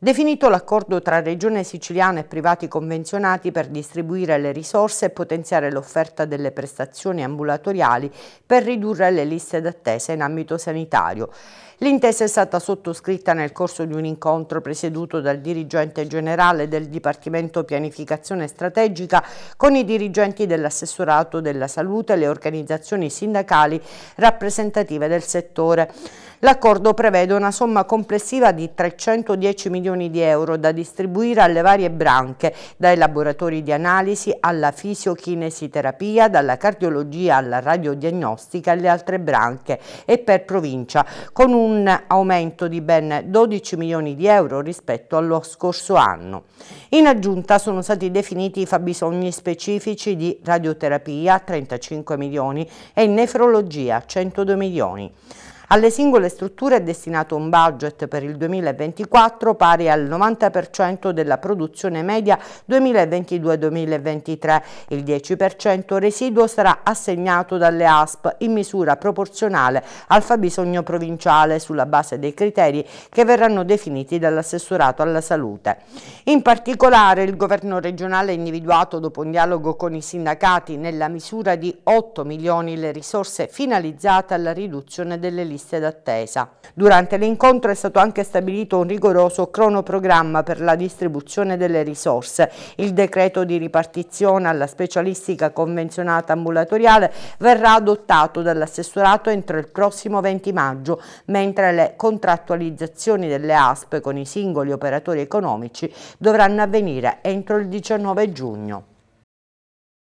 Definito l'accordo tra Regione Siciliana e privati convenzionati per distribuire le risorse e potenziare l'offerta delle prestazioni ambulatoriali per ridurre le liste d'attesa in ambito sanitario. L'intesa è stata sottoscritta nel corso di un incontro presieduto dal dirigente generale del Dipartimento Pianificazione Strategica con i dirigenti dell'assessorato della salute e le organizzazioni sindacali rappresentative del settore. L'accordo prevede una somma complessiva di 310 milioni milioni di euro da distribuire alle varie branche, dai laboratori di analisi alla fisiochinesiterapia, dalla cardiologia alla radiodiagnostica e alle altre branche e per provincia, con un aumento di ben 12 milioni di euro rispetto allo scorso anno. In aggiunta sono stati definiti i fabbisogni specifici di radioterapia 35 milioni e nefrologia 102 milioni. Alle singole strutture è destinato un budget per il 2024 pari al 90% della produzione media 2022-2023. Il 10% residuo sarà assegnato dalle ASP in misura proporzionale al fabbisogno provinciale sulla base dei criteri che verranno definiti dall'assessorato alla salute. In particolare il governo regionale ha individuato dopo un dialogo con i sindacati nella misura di 8 milioni le risorse finalizzate alla riduzione delle liste liste d'attesa. Durante l'incontro è stato anche stabilito un rigoroso cronoprogramma per la distribuzione delle risorse. Il decreto di ripartizione alla specialistica convenzionata ambulatoriale verrà adottato dall'assessorato entro il prossimo 20 maggio, mentre le contrattualizzazioni delle ASP con i singoli operatori economici dovranno avvenire entro il 19 giugno.